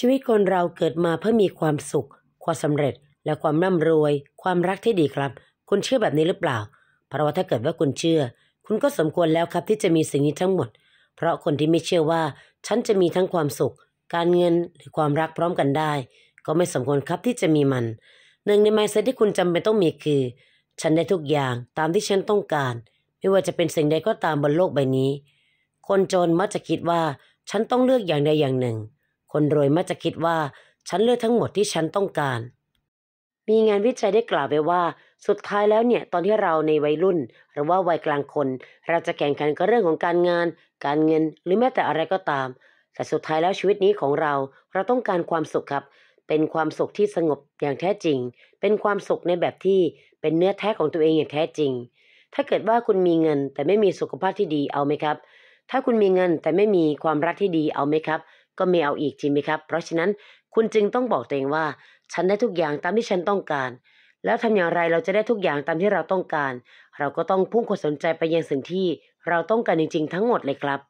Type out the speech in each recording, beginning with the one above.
ชีวิตคนเราเกิดมาเพื่อมีความสุข ความสำเร็จ และความร่ำรวย ความรักที่ดีครับ คุณเชื่อแบบนี้หรือเปล่า เพราะว่าถ้าเกิดว่าคุณเชื่อ คุณก็สมควรแล้วครับที่จะมีสิ่งนี้ทั้งหมด เพราะคนที่ไม่เชื่อว่าฉันจะมีทั้งความสุข การเงิน หรือความรักพร้อมกันได้ ก็ไม่สมควรครับที่จะมีมัน หนึ่งในไมซ์เซ็ตที่คุณจำเป็นต้องมีคือ ฉันได้ทุกอย่างตามที่ฉันต้องการ ไม่ว่าจะเป็นสิ่งใดก็ตามบนโลกใบนี้ คนจนมักจะคิดว่าฉันต้องเลือกอย่างใดอย่างหนึ่งคนรวยมักจะคิดว่าฉันเลือกทั้งหมดที่ฉันต้องการ มีงานวิจัยได้กล่าวไว้ว่า สุดท้ายแล้วเนี่ย ตอนที่เราในวัยรุ่นหรือว่าวัยกลางคนเราจะแข่งขันกับเรื่องของการงาน การเงิน หรือแม้แต่อะไรก็ตาม แต่สุดท้ายแล้วชีวิตนี้ของเรา เราต้องการความสุขครับ เป็นความสุขที่สงบอย่างแท้จริง เป็นความสุขในแบบที่เป็นเนื้อแท้ของตัวเองอย่างแท้จริง ถ้าเกิดว่าคุณมีเงินแต่ไม่มีสุขภาพที่ดีเอาไหมครับ ถ้าคุณมีเงินแต่ไม่มีความรักที่ดีเอาไหมครับก็ไม่เอาอีกจริงไหมครับ เพราะฉะนั้นคุณจึงต้องบอกตัวเองว่า ฉันได้ทุกอย่างตามที่ฉันต้องการ แล้วทำอย่างไรเราจะได้ทุกอย่างตามที่เราต้องการ เราก็ต้องพุ่งความสนใจไปยังสิ่งที่เราต้องการจริงๆ ทั้งหมดเลยครับ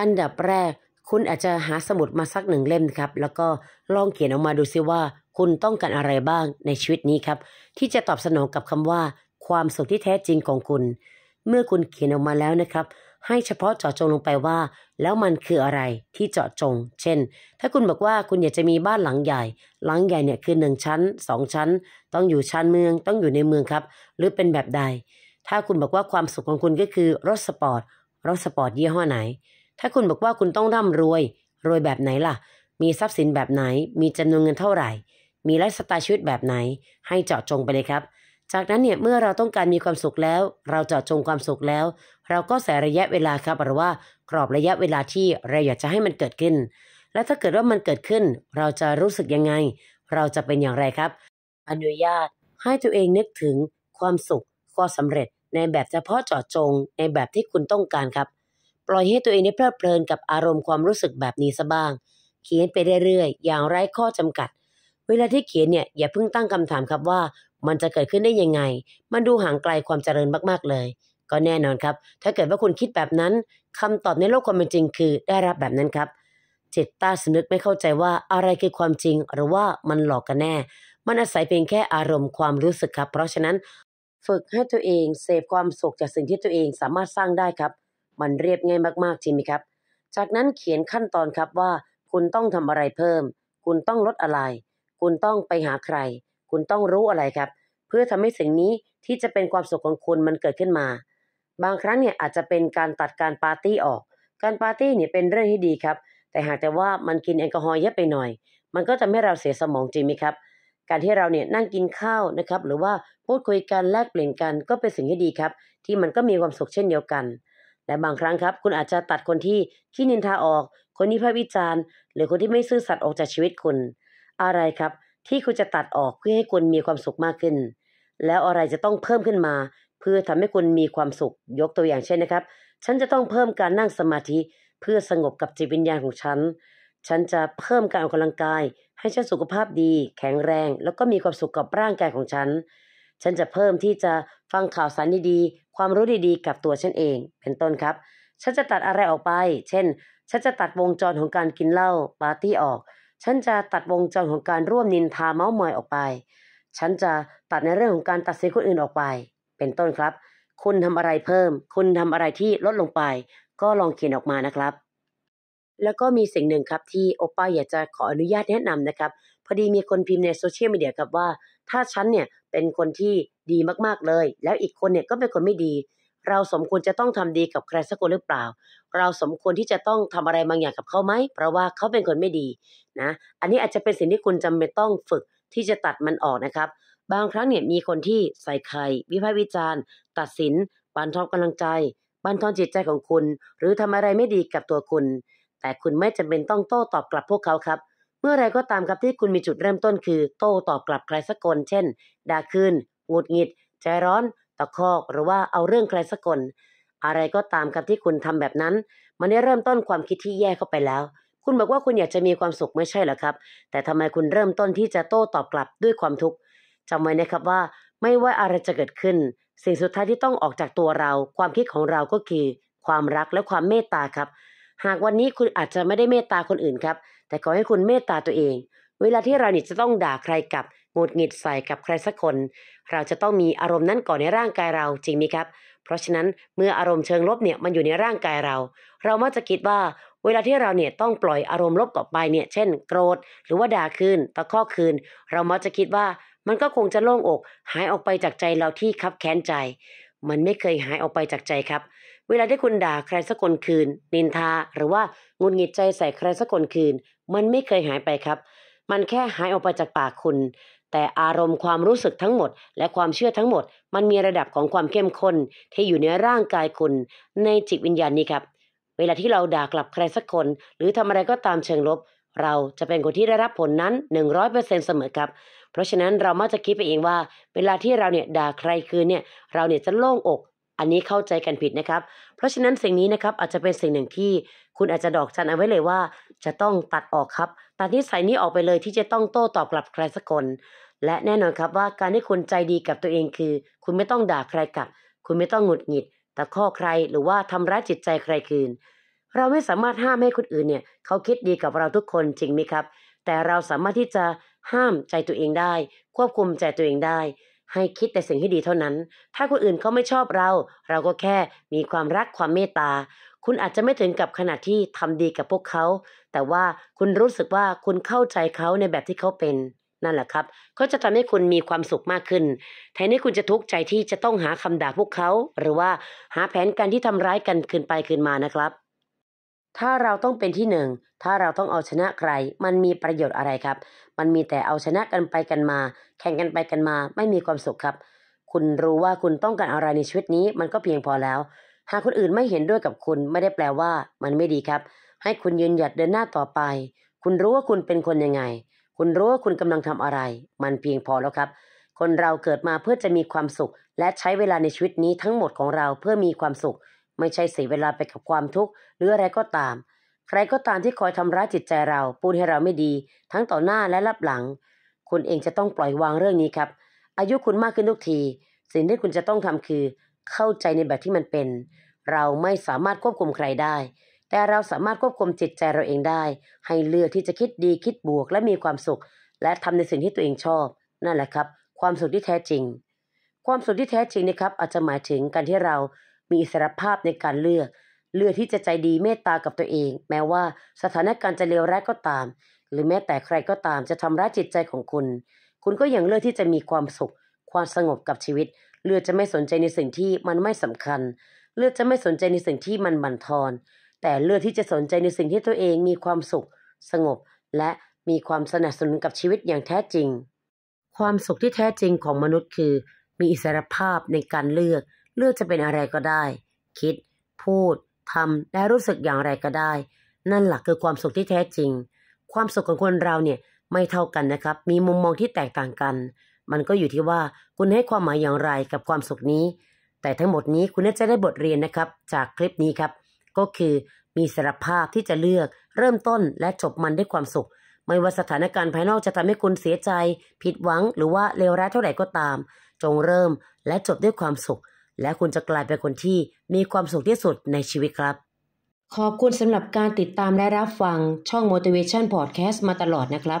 อันดับแรก คุณอาจจะหาสมุดมาสักหนึ่งเล่มครับ แล้วก็ลองเขียนออกมาดูซิว่า คุณต้องการอะไรบ้างในชีวิตนี้ครับ ที่จะตอบสนองกับคำว่า ความสุขที่แท้จริงของคุณ เมื่อคุณเขียนออกมาแล้วนะครับให้เฉพาะเจาะจงลงไปว่า แล้วมันคืออะไรที่เจาะจง เช่น ถ้าคุณบอกว่าคุณอยากจะมีบ้านหลังใหญ่ หลังใหญ่เนี่ยคือหนึ่งชั้นสองชั้น ต้องอยู่ชานเมืองต้องอยู่ในเมืองครับ หรือเป็นแบบใด ถ้าคุณบอกว่าความสุขของคุณก็คือรถสปอร์ตรถสปอร์ตยี่ห้อไหน ถ้าคุณบอกว่าคุณต้องร่ำรวย รวยแบบไหนล่ะ มีทรัพย์สินแบบไหน มีจำนวนเงินเท่าไหร่ มีไลฟ์สไตล์ชีวิตแบบไหน ให้เจาะจงไปเลยครับจากนั้นเนี่ยเมื่อเราต้องการมีความสุขแล้ว เราจะจงความสุขแล้ว เราก็ใส่ระยะเวลาครับหรือว่ากรอบระยะเวลาที่เราอยากจะให้มันเกิดขึ้น และถ้าเกิดว่ามันเกิดขึ้น เราจะรู้สึกยังไง เราจะเป็นอย่างไรครับ อนุญาตให้ตัวเองนึกถึงความสุขความสำเร็จ ในแบบเฉพาะเจาะจง ในแบบที่คุณต้องการครับ ปล่อยให้ตัวเองได้เพลิดเพลินกับอารมณ์ความรู้สึกแบบนี้ซะบ้างเขียนไปเรื่อยๆอย่างไร้ข้อจำกัดเวลาที่เขียนเนี่ยอย่าเพิ่งตั้งคำถามครับว่า มันจะเกิดขึ้นได้ยังไง มันดูห่างไกลความเจริญมากๆเลย ก็แน่นอนครับ ถ้าเกิดว่าคุณคิดแบบนั้น คำตอบในโลกความเป็นจริง คือได้รับแบบนั้นครับจิตตาสนึกไม่เข้าใจว่าอะไรคือความจริงหรือว่ามันหลอกกันแน่ มันอาศัยเพียงแค่อารมณ์ความรู้สึกครับ เพราะฉะนั้น ฝึกให้ตัวเองเสพความสุขจากสิ่งที่ตัวเองสามารถสร้างได้ครับ มันเรียบง่ายมากๆจริงไหมครับ จากนั้นเขียนขั้นตอนครับว่า คุณต้องทำอะไรเพิ่ม คุณต้องลดอะไรคุณต้องไปหาใคร คุณต้องรู้อะไรครับ เพื่อทำให้สิ่งนี้ที่จะเป็นความสุขของคุณมันเกิดขึ้นมา บางครั้งเนี่ยอาจจะเป็นการตัดการปาร์ตี้ออก การปาร์ตี้เนี่ยเป็นเรื่องที่ดีครับ แต่หากแต่ว่ามันกินแอลกอฮอล์เยอะไปหน่อย มันก็จะไม่เราเสียสมองจริงไหมครับ การที่เราเนี่ยนั่งกินข้าวนะครับ หรือว่าพูดคุยกันแลกเปลี่ยนกันก็เป็นสิ่งที่ดีครับ ที่มันก็มีความสุขเช่นเดียวกัน และบางครั้งครับ คุณอาจจะตัดคนที่ขี้นินทาออก คนที่พวิจารณ์หรือคนที่ไม่ซื่อสัตย์ออกจากชีวิตคุณอะไรครับที่คุณจะตัดออกเพื่อให้คุณมีความสุขมากขึ้น แล้วอะไรจะต้องเพิ่มขึ้นมา เพื่อทำให้คุณมีความสุขยกตัวอย่างเช่นนะครับ ฉันจะต้องเพิ่มการนั่งสมาธิเพื่อสงบกับจิตวิญญาณของฉัน ฉันจะเพิ่มการออกกำลังกาย ให้ฉันสุขภาพดี แข็งแรง แล้วก็มีความสุขกับร่างกายของฉัน ฉันจะเพิ่มที่จะฟังข่าวสารดีๆความรู้ดีๆ กับตัวฉันเอง เป็นต้นครับ ฉันจะตัดอะไรออกไป เช่น ฉันจะตัดวงจรของการกินเหล้าปาร์ตี้ออกฉันจะตัดวงจรของการร่วมนินทาเมาส์มอยออกไป ฉันจะตัดในเรื่องของการตัดสินคนอื่นออกไป เป็นต้นครับ คุณทำอะไรเพิ่ม คุณทำอะไรที่ลดลงไป ก็ลองเขียนออกมานะครับ แล้วก็มีสิ่งหนึ่งครับที่โอป้าอยากจะขออนุญาตแนะนำนะครับ พอดีมีคนพิมพ์ในโซเชียลมีเดียครับว่าถ้าฉันเนี่ยเป็นคนที่ดีมากๆเลย แล้วอีกคนเนี่ยก็เป็นคนไม่ดีเราสมควรจะต้องทำดีกับใครสักคนหรือเปล่า เราสมควรที่จะต้องทำอะไรบางอย่างกับเขาไหมเพราะว่าเขาเป็นคนไม่ดีนะ อันนี้อาจจะเป็นสิ่งที่คุณจำเป็นต้องฝึกที่จะตัดมันออกนะครับ บางครั้งเนี่ยมีคนที่ใส่ไขรวิพากษ์วิจารณ์ ตัดสินบันทอนกำลังใจ บันทอนจิตใจของคุณ หรือทำอะไรไม่ดีกับตัวคุณ แต่คุณไม่จำเป็นต้องโต้ตอบกลับพวกเขาครับ เมื่อไรก็ตามครับที่คุณมีจุดเริ่มต้นคือ โต้ตอบกลับใครสักคนเช่นด่าคืนหงุดหงิดใจร้อนะคอกหรือว่าเอาเรื่องใครสักคนอะไรก็ตามครับที่คุณทำแบบนั้น มันได้เริ่มต้นความคิดที่แย่เข้าไปแล้ว คุณบอกว่าคุณอยากจะมีความสุขไม่ใช่หรอครับ แต่ทำไมคุณเริ่มต้นที่จะโต้ตอบกลับด้วยความทุกข์จำไว้นะครับว่า ไม่ว่าอะไรจะเกิดขึ้น สิ่งสุดท้ายที่ต้องออกจากตัวเรา ความคิดของเราก็คือความรักและความเมตตาครับ หากวันนี้คุณอาจจะไม่ได้เมตตาคนอื่นครับ แต่ขอให้คุณเมตตาตัวเอง เวลาที่เราเนี่ยจะต้องด่าใครกลับหงุดหงิดใส่กับใครสักคน เราจะต้องมีอารมณ์นั้นก่อนในร่างกายเราจริงไหมครับ เพราะฉะนั้นเมื่ออารมณ์เชิงลบเนี่ยมันอยู่ในร่างกายเรา เรามักจะคิดว่า เวลาที่เราเนี่ยต้องปล่อยอารมณ์ลบกอบไปเนี่ย เช่น โกรธหรือว่าด่าคืน ตะคอกคืน เรามักจะคิดว่า มันก็คงจะโล่งอกหายออกไปจากใจเราที่คับแค้นใจ มันไม่เคยหายออกไปจากใจครับ เวลาที่คุณด่าใครสักคนคืน นินทาหรือว่างุนหงิดใจใส่ใครสักคนคืน มันไม่เคยหายไปครับ มันแค่หายออกไปจากปากคุณแต่อารมณ์ความรู้สึกทั้งหมดและความเชื่อทั้งหมดมันมีระดับของความเข้มข้นที่อยู่ในร่างกายคุณ ในจิตวิญญาณนี้ครับ เวลาที่เราด่ากลับใครสักคน หรือทำอะไรก็ตามเชิงลบ เราจะเป็นคนที่ได้รับผลนั้น 100%เสมอครับ เพราะฉะนั้นเรามักจะคิดไปเองว่า เวลาที่เราเนี่ยด่าใครคืนเนี่ยเราเนี่ยจะโล่งอกอันนี้เข้าใจกันผิดนะครับ เพราะฉะนั้นสิ่งนี้นะครับอาจจะเป็นสิ่งหนึ่งที่คุณอาจจะดอกจันเอาไว้เลยว่า จะต้องตัดออกครับัดนิสัยนี้ออกไปเลยที่จะต้องโต้ตอบกลับใครสักคน และแน่นอนครับว่าการที่คุณใจดีกับตัวเองคือ คุณไม่ต้องด่าใครกลับ คุณไม่ต้องหงุดหงิดตะคอกใครหรือว่าทำร้ายจิตใจใครคืน เราไม่สามารถห้ามให้คนอื่นเนี่ยเขาคิดดีกับเราทุกคนจริงไหมครับ แต่เราสามารถที่จะห้ามใจตัวเองได้ ควบคุมใจตัวเองได้ ให้คิดแต่สิ่งที่ดีเท่านั้น ถ้าคนอื่นเขาไม่ชอบเรา เราก็แค่มีความรักความเมตตาคุณอาจจะไม่ถึงกับขนาดที่ทำดีกับพวกเขา แต่ว่าคุณรู้สึกว่าคุณเข้าใจเขาในแบบที่เขาเป็น นั่นแหละครับ ก็จะทำให้คุณมีความสุขมากขึ้น แทนที่คุณจะทุกข์ใจที่จะต้องหาคำด่าพวกเขา หรือว่าหาแผนการที่ทำร้ายกันคืนไปคืนมานะครับ ถ้าเราต้องเป็นที่หนึ่ง ถ้าเราต้องเอาชนะใคร มันมีประโยชน์อะไรครับ มันมีแต่เอาชนะกันไปกันมา แข่งกันไปกันมา ไม่มีความสุขครับ คุณรู้ว่าคุณต้องการอะไรในชีวิตนี้ มันก็เพียงพอแล้วหากคนอื่นไม่เห็นด้วยกับคุณไม่ได้แปลว่ามันไม่ดีครับ ให้คุณยืนหยัดเดินหน้าต่อไป คุณรู้ว่าคุณเป็นคนยังไง คุณรู้ว่าคุณกำลังทำอะไร มันเพียงพอแล้วครับ คนเราเกิดมาเพื่อจะมีความสุข และใช้เวลาในชีวิตนี้ทั้งหมดของเราเพื่อมีความสุข ไม่ใช่เสียเวลาไปกับความทุกข์หรืออะไรก็ตาม ใครก็ตามที่คอยทำร้ายจิตใจเราปูนให้เราไม่ดี ทั้งต่อหน้าและรับหลัง คุณเองจะต้องปล่อยวางเรื่องนี้ครับ อายุคุณมากขึ้นทุกที สิ่งที่คุณจะต้องทำคือเข้าใจในแบบที่มันเป็น เราไม่สามารถควบคุมใครได้ แต่เราสามารถควบคุมจิตใจเราเองได้ ให้เลือกที่จะคิดดี คิดบวก และมีความสุข และทำในสิ่งที่ตัวเองชอบ นั่นแหละครับ ความสุขที่แท้จริง ความสุขที่แท้จริงนะครับ อาจจะหมายถึงการที่เรามีอิสรภาพในการเลือก เลือกที่จะใจดีเมตตากับตัวเอง แม้ว่าสถานการณ์จะเลวร้ายก็ตาม หรือแม้แต่ใครก็ตาม จะทำร้ายจิตใจของคุณ คุณก็ยังเลือกที่จะมีความสุข ความสงบกับชีวิตเลือดจะไม่สนใจในสิ่งที่มันไม่สำคัญ เลือดจะไม่สนใจในสิ่งที่มันบั่นทอน แต่เลือดที่จะสนใจในสิ่งที่ตัวเองมีความสุขสงบและมีความสนับสนุนกับชีวิตอย่างแท้จริง ความสุขที่แท้จริงของมนุษย์คือ มีอิสรภาพในการเลือก เลือกจะเป็นอะไรก็ได้ คิด พูดทำและรู้สึกอย่างไรก็ได้ นั่นหลักคือความสุขที่แท้จริง ความสุขของคนเราเนี่ยไม่เท่ากันนะครับ มีมุมมองที่แตกต่างกันมันก็อยู่ที่ว่าคุณให้ความหมายอย่างไรกับความสุขนี้ แต่ทั้งหมดนี้คุณน่าจะได้บทเรียนนะครับ จากคลิปนี้ครับ ก็คือมีสารภาพที่จะเลือก เริ่มต้นและจบมันด้วยความสุข ไม่ว่าสถานการณ์ภายนอกจะทำให้คุณเสียใจ ผิดหวังหรือว่าเลวร้ายเท่าไหร่ก็ตาม จงเริ่มและจบด้วยความสุข และคุณจะกลายเป็นคนที่มีความสุขที่สุดในชีวิตครับ ขอบคุณสำหรับการติดตามและรับฟังช่อง Motivation Podcast มาตลอดนะครับ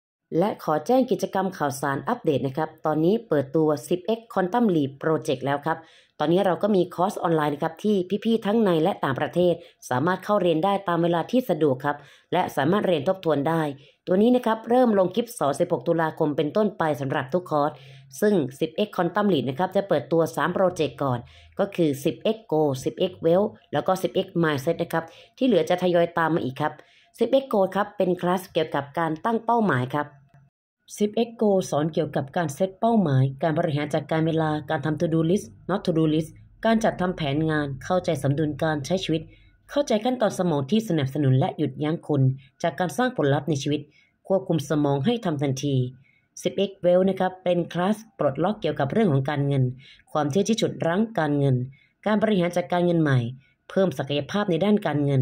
และขอแจ้งกิจกรรมข่าวสารอัปเดตนะครับ ตอนนี้เปิดตัว 10x Quantum Leap Project แล้วครับ ตอนนี้เราก็มีคอร์สออนไลน์นะครับ ที่พี่ๆทั้งในและต่างประเทศ สามารถเข้าเรียนได้ตามเวลาที่สะดวกครับ และสามารถเรียนทบทวนได้ ตัวนี้นะครับ เริ่มลงคลิปสอ16 ตุลาคมเป็นต้นไปสำหรับทุกคอร์ส ซึ่ง 10x Quantum Leap นะครับจะเปิดตัว3โปรเจกต์ก่อน ก็คือ 10x Go 10x Well แล้วก็ 10x Mindset นะครับ ที่เหลือจะทยอยตามมาอีกครับ 10x Go ครับ เป็นคลาสเกี่ยวกับการตั้งเป้าหมายครับ10 Exco สอนเกี่ยวกับการเซตเป้าหมาย การบริหารจัดการเวลาการทำ To Do List Not To Do List การจัดทำแผนงาน เข้าใจสมดุลการใช้ชีวิต เข้าใจขั้นตอนสมองที่สนับสนุนและหยุดยั้งคุณ จากการสร้างผลลัพธ์ในชีวิต ควบคุมสมองให้ทำทันที 10x Well นะครับ เป็นคลาสปลดล็อกเกี่ยวกับเรื่องของการเงิน ความเชื่อที่ฉุดรั้งการเงิน การบริหารจัดการเงินใหม่ เพิ่มศักยภาพในด้านการเงิน